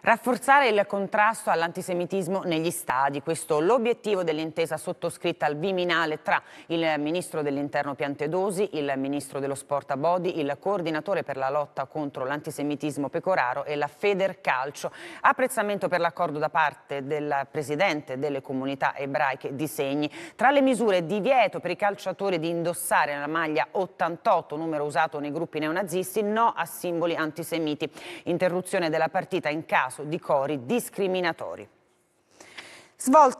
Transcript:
Rafforzare il contrasto all'antisemitismo negli stadi, questo l'obiettivo dell'intesa sottoscritta al Viminale tra il ministro dell'Interno Piantedosi, il ministro dello Sport Abodi, il coordinatore per la lotta contro l'antisemitismo Pecoraro e la Feder Calcio. Apprezzamento per l'accordo da parte del presidente delle comunità ebraiche di Segni. Tra le misure divieto per i calciatori di indossare la maglia 88, numero usato nei gruppi neonazisti, no a simboli antisemiti. Interruzione della partita in casa caso di cori discriminatori. Svolta